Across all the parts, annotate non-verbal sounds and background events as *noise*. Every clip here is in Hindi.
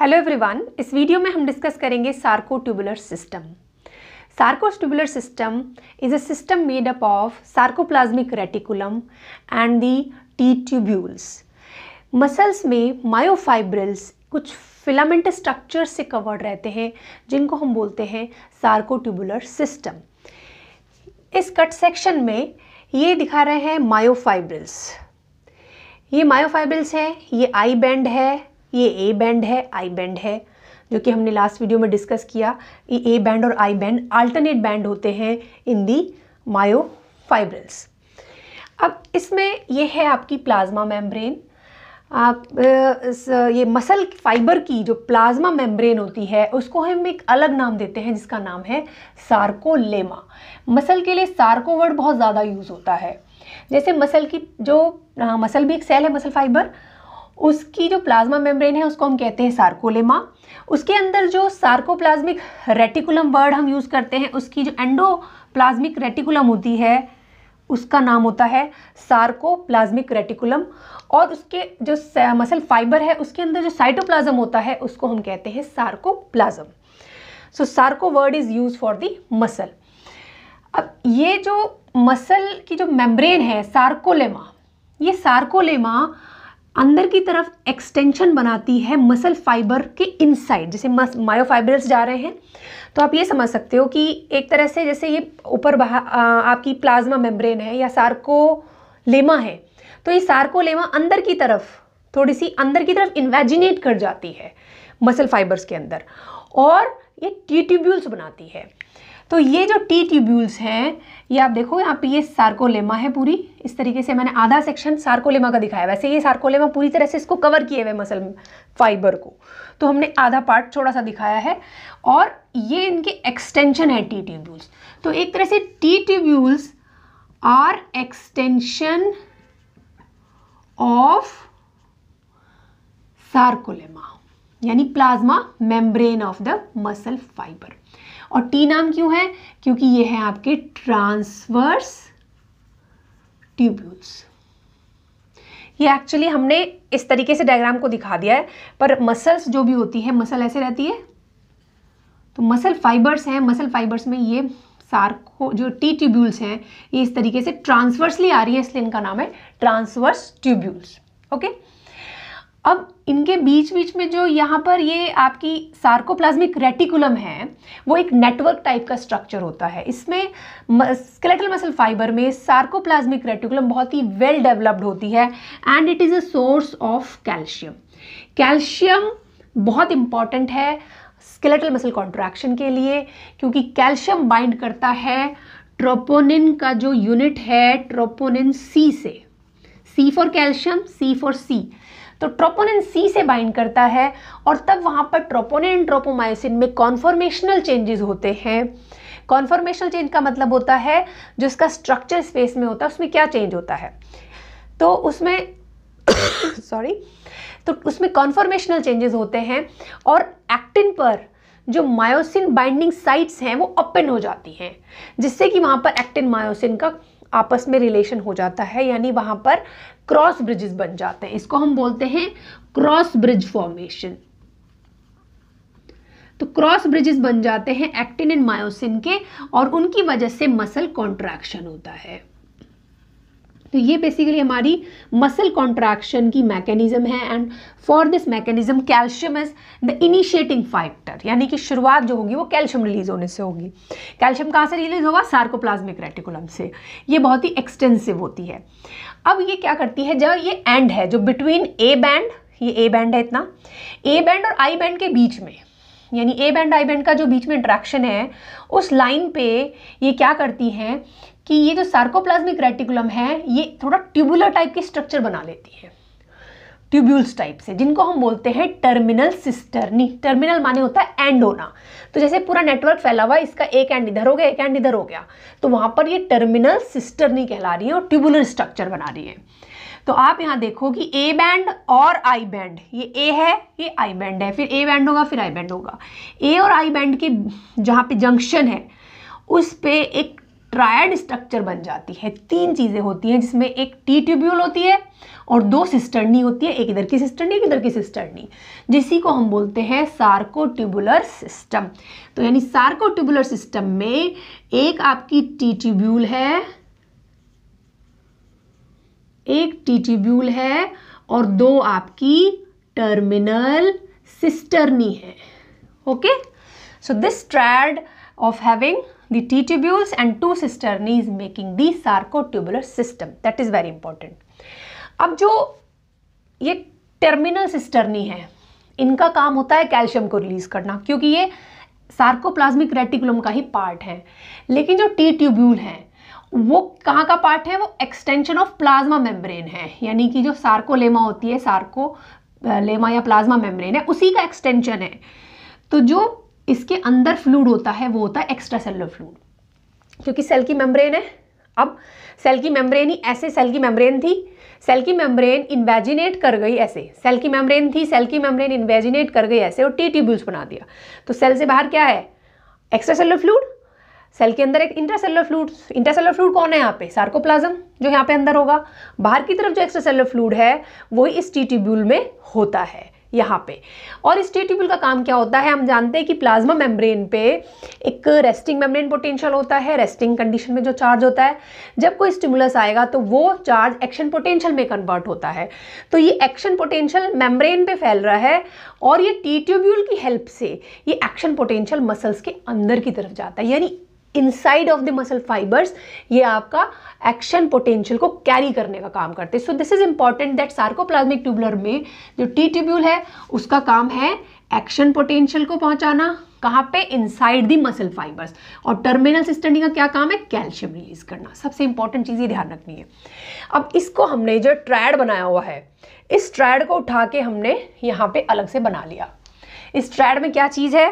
हेलो एवरीवन इस वीडियो में हम डिस्कस करेंगे sarco tubular system sarcos tubular system is a system made up of sarcoplasmic reticulum and the T tubules muscles में मायोफाइब्रिल्स कुछ फिलामेंट स्ट्रक्चर से कवर्ड रहते हैं जिनको हम बोलते हैं सार्को ट्यूबुलर सिस्टम इस कट सेक्शन में ये दिखा रहे हैं मायोफाइब्रिल्स ये मायोफाइब्रिल्स हैं ये आई बैंड है ये ए बैंड है आई बैंड है जो कि हमने लास्ट वीडियो में डिस्कस किया ये ए बैंड और आई बैंड आल्टरनेट बैंड होते हैं इन दी मायोफाइब्रल्स अब इसमें ये है आपकी प्लाज्मा मेम्ब्रेन आप ये मसल फाइबर की जो प्लाज्मा मेम्ब्रेन होती है उसको हम एक अलग नाम देते हैं जिसका नाम है सार्कोलेमा मसल के लिए सार्को वर्ड बहुत ज़्यादा यूज़ होता है जैसे मसल की जो आ, मसल भी एक सेल है मसल फाइबर उसकी जो प्लाज्मा मेम्ब्रेन है उसको हम कहते हैं सार्कोलेमा उसके अंदर जो सार्कोप्लाज्मिक रेटिकुलम वर्ड हम यूज़ करते हैं उसकी जो एंडोप्लाज्मिक रेटिकुलम होती है उसका नाम होता है सार्कोप्लाज्मिक रेटिकुलम और उसके जो मसल फाइबर है उसके अंदर जो साइटोप्लाज्म होता है उसको हम कहते हैं sarcoplasm so sarco word is use for the muscle अब ये जो मसल की जो मेम्ब्रेन है सार्कोलेमा ये सार्कोलेमा अंदर की तरफ एक्सटेंशन बनाती है मसल फाइबर के इनसाइड जैसे मस मायोफाइबर्स जा रहे हैं तो आप ये समझ सकते हो कि एक तरह से जैसे ये ऊपर आपकी प्लाज्मा मेम्ब्रेन है या सार्कोलेमा है तो ये सार्कोलेमा अंदर की तरफ थोड़ी सी अंदर की तरफ इन्वेजिनेट कर जाती है मसल फाइबर्स के अंदर और ये टी ट्यूब्यूल्स बनाती है तो ये जो टी ट्यूब्यूल्स हैं ये आप देखो यहाँ पे ये सार्कोलेमा है पूरी इस तरीके से मैंने आधा सेक्शन सार्कोलेमा का दिखाया वैसे ये सार्कोलेमा पूरी तरह से इसको कवर किए हुए मसल फाइबर को तो हमने आधा पार्ट थोड़ा सा दिखाया है और ये इनके एक्सटेंशन है टी ट्यूब्यूल्स तो एक तरह से T tubules are extension of sarcolemma यानी plasma membrane of the muscle fibre और टी नाम क्यों है क्योंकि ये है आपके ट्रांसवर्स ट्यूब्यूल्स ये एक्चुअली हमने इस तरीके से डायग्राम को दिखा दिया है पर मसल्स जो भी होती है मसल ऐसे रहती है तो मसल फाइबर्स हैं मसल फाइबर्स में ये सार्को जो टी ट्यूब्यूल्स हैं ये इस तरीके से ट्रांसवर्सली आ रही है इसलिए इनका नाम है ट्रांसवर्स ट्यूब्यूल्स ओके अब इनके बीच बीच में जो यहाँ पर ये आपकी सार्कोप्लाज्मिक रेटिकुलम है वो एक नेटवर्क टाइप का स्ट्रक्चर होता है इसमें स्केलेटल मसल फाइबर में सार्कोप्लाज्मिक रेटिकुलम बहुत ही वेल डेवलप्ड होती है and it is a source of calcium calcium बहुत इम्पॉर्टेंट है स्केलेटल मसल कॉन्ट्रैक्शन के लिए क्योंकि कैल्शियम बाइंड करता है ट्रोपोनिन का जो यूनिट है ट्रोपोनिन सी से C for calcium C for C तो ट्रोपोनिन सी से बाइंड करता है और तब वहाँ पर ट्रोपोनिन ट्रोपोमायोसिन में कॉन्फॉर्मेशनल चेंजेस होते हैं कॉन्फॉर्मेशनल चेंज का मतलब होता है जो इसका स्ट्रक्चर स्पेस में होता है उसमें क्या चेंज होता है तो उसमें सॉरी *coughs* तो उसमें कॉन्फॉर्मेशनल चेंजेस होते हैं और एक्टिन पर जो मायोसिन बाइंडिंग साइट्स हैं वो ओपन हो जाती हैं जिससे कि वहाँ पर एक्टिन मायोसिन का आपस में रिलेशन हो जाता है यानी वहां पर क्रॉस ब्रिजेस बन जाते हैं इसको हम बोलते हैं क्रॉस ब्रिज फॉर्मेशन तो क्रॉस ब्रिजेस बन जाते हैं एक्टिन एंड मायोसिन के और उनकी वजह से मसल कॉन्ट्रैक्शन होता है तो ये बेसिकली हमारी मसल कॉन्ट्रैक्शन की मैकेनिज्म है and for this mechanism calcium is the initiating factor यानी कि शुरुआत जो होगी वो कैल्शियम रिलीज होने से होगी कैल्शियम कहाँ से रिलीज होगा सार्कोप्लाज्मिक रेटिकुलम से ये बहुत ही एक्सटेंसिव होती है अब ये क्या करती है जब ये एंड है जो बिटवीन ए बैंड ये ए बैंड है इतना ए बैंड और आई बैंड के बीच में यानी ए बैंड आई बैंड का जो बीच में इंट्रैक्शन है उस लाइन पे ये क्या करती हैं कि ये जो सार्कोप्लाज्मिक रेटिकुलम है ये थोड़ा ट्यूबुलर टाइप की स्ट्रक्चर बना लेती है ट्यूब्यूल्स टाइप से जिनको हम बोलते हैं टर्मिनल सिस्टरनी टर्मिनल माने होता है एंड होना तो जैसे पूरा नेटवर्क फैला हुआ इसका एक एंड इधर हो गया एक एंड इधर हो गया तो वहाँ पर ये टर्मिनल सिस्टरनी कहला रही है और ट्यूबुलर स्ट्रक्चर बना रही है तो आप यहाँ देखो कि ए बैंड और आई बैंड ये ए है ये आई बैंड है फिर ए बैंड होगा फिर आई बैंड होगा ए और आई बैंड के जहाँ पे जंक्शन है उस पर एक ट्रायड स्ट्रक्चर बन जाती है तीन चीज़ें होती हैं जिसमें एक टी ट्यूब्यूल होती है और दो सिस्टर्नी होती है एक इधर की सिस्टर्नी एक इधर की सिस्टर्नी जिसी को हम बोलते हैं सार्कोट्यूबुलर सिस्टम तो यानी सार्कोट्यूबुलर सिस्टम में एक आपकी टी ट्यूब्यूल है एक टी ट्यूब्यूल है और दो आपकी टर्मिनल सिस्टर्नी है okay so this triad of having the T tubules and two cisternae making the sarcotubular system. That is very important. अब जो ये टर्मिनल सिस्टर्नी है इनका काम होता है कैल्शियम को रिलीज करना क्योंकि ये सार्कोप्लाज्मिक रेटिकुलम का ही पार्ट है लेकिन जो टी ट्यूब्यूल है वो कहाँ का पार्ट है वो एक्सटेंशन ऑफ प्लाज्मा मेम्ब्रेन है यानी कि जो सार्कोलेमा होती है सार्को लेमा या प्लाज्मा मेम्ब्रेन है उसी का एक्सटेंशन है तो जो इसके अंदर फ्लूड होता है वो होता है एक्स्ट्रा सेलुलर फ्लूड क्योंकि सेल की मेम्ब्रेन है अब सेल की मेम्ब्रेन ही ऐसे सेल की मेम्ब्रेन थी सेल की मेम्ब्रेन इन्वेजिनेट कर गई ऐसे सेल की मेम्ब्रेन थी सेल की मेम्ब्रेन इन्वेजिनेट कर गई ऐसे और टी ट्यूब्यूल्स बना दिया तो सेल से बाहर क्या है एक्स्ट्रा सेलर फ्लूड सेल के अंदर एक सेलर फ्लूड इंटरसेलर फ्लूड कौन है यहाँ पे सार्कोप्लाज्म जो यहाँ पे अंदर होगा बाहर की तरफ जो एक्स्ट्रा सेलर फ्लूड है वही इस टी ट्यूब्यूल में होता है यहाँ पे और इस टेट्यूबल का काम क्या होता है हम जानते हैं कि प्लाज्मा मेम्ब्रेन पे एक रेस्टिंग मेम्ब्रेन पोटेंशियल होता है रेस्टिंग कंडीशन में जो चार्ज होता है जब कोई स्टिमुलस आएगा तो वो चार्ज एक्शन पोटेंशियल में कन्वर्ट होता है तो ये एक्शन पोटेंशियल मेम्ब्रेन पे फैल रहा है और ये ट्यूब्यूल की हेल्प से ये एक्शन पोटेंशियल मसल्स के अंदर की तरफ जाता है यानी inside of the muscle fibres ये आपका एक्शन पोटेंशियल को कैरी करने का काम करते हैं so this is important that sarcoplasmic tubular में जो टी ट्यूब्यूल है उसका काम है एक्शन पोटेंशियल को पहुंचाना कहाँ पे इनसाइड दी मसल फाइबर्स और टर्मिनल स्टडी का क्या काम है कैल्शियम रिलीज करना सबसे इंपॉर्टेंट चीज़ ये ध्यान रखनी है अब इसको हमने जो ट्रैड बनाया हुआ है इस ट्रैड को उठा के हमने यहाँ पे अलग से बना लिया इस ट्रैड में क्या चीज़ है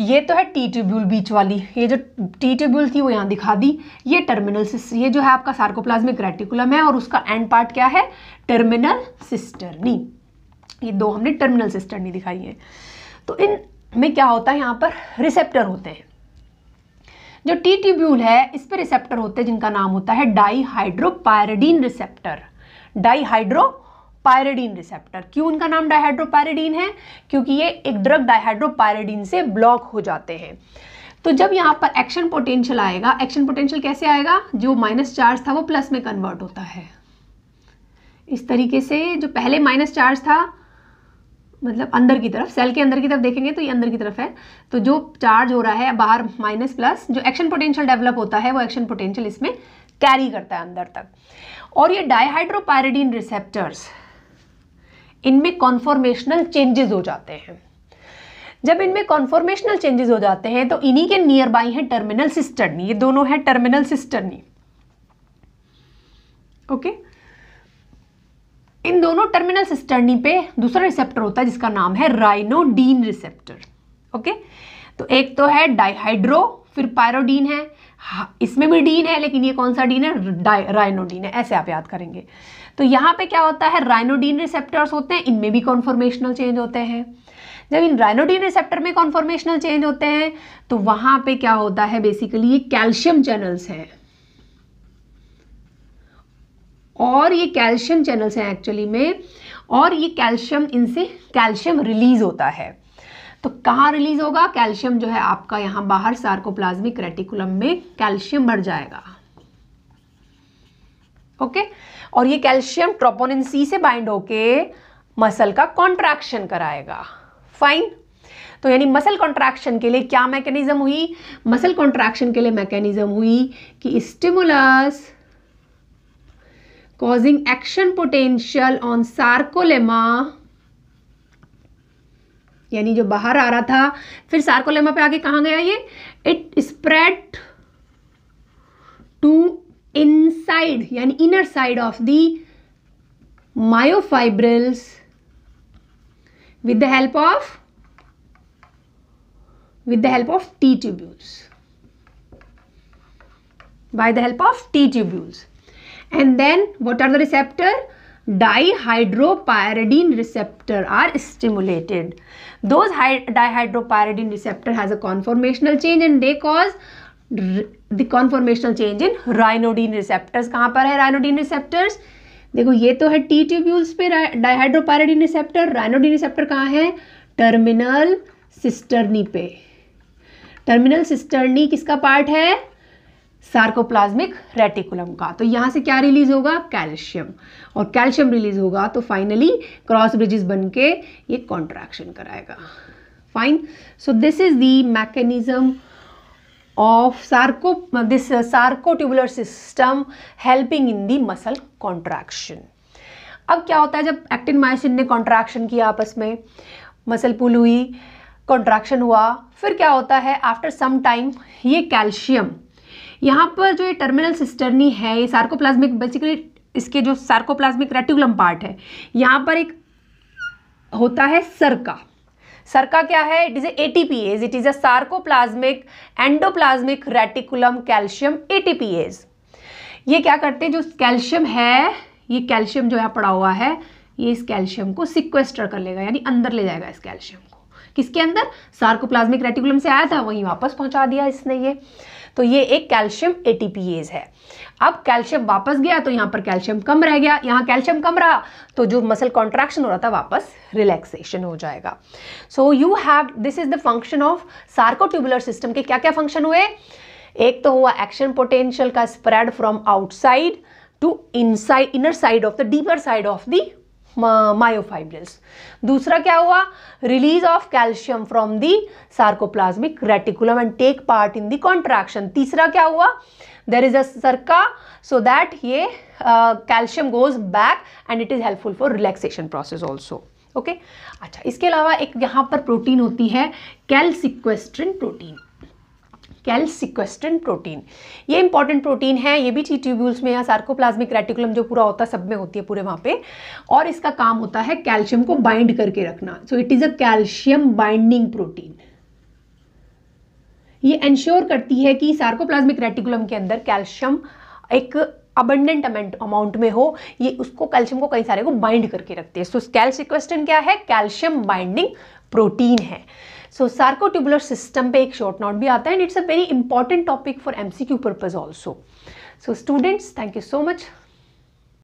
ये तो है टी ट्यूब्यूल बीच वाली ये जो टी ट्यूब्यूल थी वो यहाँ दिखा दी ये टर्मिनल सिस्टर ये जो है आपका सार्कोप्लाज्मिक रेटिकुलम है और उसका एंड पार्ट क्या है टर्मिनल सिस्टरनी ये दो हमने टर्मिनल सिस्टरनी दिखाई है तो इन में क्या होता है यहाँ पर रिसेप्टर होते हैं जो टी ट्यूब्यूल है इस पर रिसेप्टर होते हैं जिनका नाम होता है dihydropyridine receptor dihydropyridine receptor क्यों उनका नाम डायहाइड्रोपायरेडीन है क्योंकि ये एक ड्रग डायहाइड्रोपायरेडीन से ब्लॉक हो जाते हैं तो जब यहाँ पर एक्शन पोटेंशियल आएगा एक्शन पोटेंशियल कैसे आएगा जो माइनस चार्ज था वो प्लस में कन्वर्ट होता है इस तरीके से जो पहले माइनस चार्ज था मतलब अंदर की तरफ सेल के अंदर की तरफ देखेंगे तो ये अंदर की तरफ है तो जो चार्ज हो रहा है बाहर माइनस प्लस जो एक्शन पोटेंशियल डेवलप होता है वो एक्शन पोटेंशियल इसमें कैरी करता है अंदर तक और ये डायहाइड्रोपायरेडीन रिसेप्टर्स इनमें कॉन्फॉर्मेशनल चेंजेस हो जाते हैं जब इनमें कॉन्फॉर्मेशनल चेंजेस हो जाते हैं तो इन्हीं के नियर बाई है टर्मिनल सिस्टर्नी ये दोनों है टर्मिनल सिस्टर्नी ओके इन दोनों टर्मिनल सिस्टर्नी पे दूसरा रिसेप्टर होता है जिसका नाम है राइनोडीन रिसेप्टर ओके तो एक तो है डाइहाइड्रो फिर पायरोडीन है इसमें भी डीन है लेकिन ये कौन सा डीन है राइनोडीन है ऐसे आप याद करेंगे तो यहाँ पे क्या होता है राइनोडीन रिसेप्टर्स होते हैं इनमें भी कॉन्फॉर्मेशनल चेंज होते हैं जब इन राइनोडीन रिसेप्टर में कॉन्फॉर्मेशनल चेंज होते हैं तो वहाँ पे क्या होता है बेसिकली ये कैल्शियम चैनल्स हैं और ये कैल्शियम चैनल्स हैं एक्चुअली में और ये कैल्शियम इनसे कैल्शियम रिलीज होता है तो कहाँ रिलीज होगा कैल्शियम जो है आपका यहाँ बाहर सार्कोप्लाज्मिक रेटिकुलम में कैल्शियम भर जाएगा ओके okay? और ये कैल्शियम ट्रोपोनिन सी से बाइंड होके मसल का कॉन्ट्रैक्शन कराएगा फाइन तो यानी मसल कॉन्ट्रैक्शन के लिए क्या मैकेनिज्म हुई मसल कॉन्ट्रैक्शन के लिए मैकेनिज्म हुई कि stimulus causing action potential on sarcolemma यानी जो बाहर आ रहा था फिर सार्कोलेमा पे आगे कहा गया ये it spread to inside यानी inner side of the myofibrils with the help of with the help of T tubules by the help of T tubules and then what are the receptor dihydropyridine receptor are stimulated those dihydropyridine receptor has a conformational change and they cause the conformational change in rhinodine receptors kahan par hai rhinodine receptors देखो ये तो है टी ट्यूब्यूल्स पे डाइहाइड्रोपायरिडीन रिसेप्टर राइनोडीन रिसेप्टर कहाँ है टर्मिनल सिस्टर्नी पे टर्मिनल सिस्टर्नी किसका पार्ट है सार्कोप्लाज्मिक रेटिकुलम का तो यहाँ से क्या रिलीज होगा कैल्शियम और कैल्शियम रिलीज होगा तो फाइनली क्रॉस ब्रिजेस बन के ये कॉन्ट्रैक्शन कराएगा fine so this is the mechanism of sarco this sarcotubular system helping in the muscle contraction अब क्या होता है जब एक्टिन माइसिन ने कॉन्ट्रैक्शन किया आपस में मसल पुल हुई कॉन्ट्रैक्शन हुआ फिर क्या होता है आफ्टर सम टाइम ये कैल्शियम यहाँ पर जो ये टर्मिनल सिस्टर्नी है ये सार्कोप्लाज्मिक बेसिकली इसके जो सार्कोप्लाज्मिक रेटिकुलम पार्ट है यहाँ पर एक होता है सरका सरका क्या है it is ATPase it is a sarcoplasmic endoplasmic reticulum calcium ATPase ये क्या करते हैं जो कैल्शियम है ये कैल्शियम जो यहाँ पड़ा हुआ है ये इस कैल्शियम को सिक्वेस्टर कर लेगा यानी अंदर ले जाएगा इस कैल्शियम को किसके अंदर सार्कोप्लाज्मिक रेटिकुलम से आया था वहीं वापस पहुंचा दिया इसने ये तो ये एक कैल्शियम ए है अब कैल्शियम वापस गया तो यहाँ पर कैल्शियम कम रह गया यहाँ कैल्शियम कम रहा तो जो मसल कॉन्ट्रैक्शन हो रहा था वापस रिलैक्सेशन हो जाएगा so you have this is the function of sarcotubular system के क्या क्या फंक्शन हुए एक तो हुआ एक्शन पोटेंशियल का spread from outside to inside inner side of the deeper side of the myofibrils दूसरा क्या हुआ release of calcium from the sarcoplasmic reticulum and take part in the contraction तीसरा क्या हुआ there is a SERCA so that ये calcium goes back and it is helpful for relaxation process also okay अच्छा इसके अलावा एक यहाँ पर प्रोटीन होती है कैल्सिक्वेस्ट्रिन प्रोटीन कैल्सिक्वेस्टन प्रोटीन ये इंपॉर्टेंट प्रोटीन है ये भी ट्यूब्यूल्स में या सार्कोप्लाज्मिक रेटिकुलम जो पूरा होता है सब में होती है पूरे वहाँ पे और इसका काम होता है कैल्शियम को बाइंड करके रखना so it is a calcium binding protein ये इंश्योर करती है कि सार्कोप्लाज्मिक रेटिकुलम के अंदर कैल्शियम एक अबंडेंट अमाउंट अमाउंट में हो ये उसको कैल्शियम को कई सारे को बाइंड करके रखते हैं सो so, कैल्सिक्वेस्टन क्या है कैल्शियम बाइंडिंग प्रोटीन है सो सार्कोट्यूबुलर सिस्टम पे एक शॉर्ट नोट भी आता है and it's a very important topic for MCQ purpose also so students thank you so much